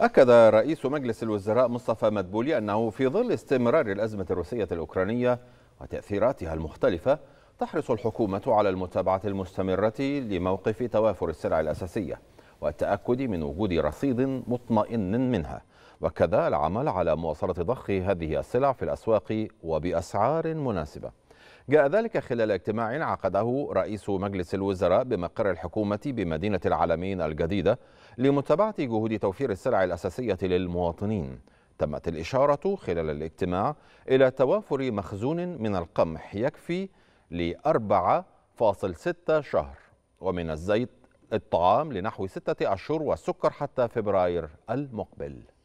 أكد رئيس مجلس الوزراء مصطفى مدبولي أنه في ظل استمرار الأزمة الروسية الأوكرانية وتأثيراتها المختلفة تحرص الحكومة على المتابعة المستمرة لموقف توافر السلع الأساسية والتأكد من وجود رصيد مطمئن منها وكذا العمل على مواصلة ضخ هذه السلع في الأسواق وبأسعار مناسبة جاء ذلك خلال اجتماع عقده رئيس مجلس الوزراء بمقر الحكومة بمدينة العالمين الجديدة لمتابعة جهود توفير السلع الأساسية للمواطنين تمت الإشارة خلال الاجتماع إلى توافر مخزون من القمح يكفي لأربعة فاصل ستة شهر ومن الزيت الطعام لنحو ستة أشهر والسكر حتى فبراير المقبل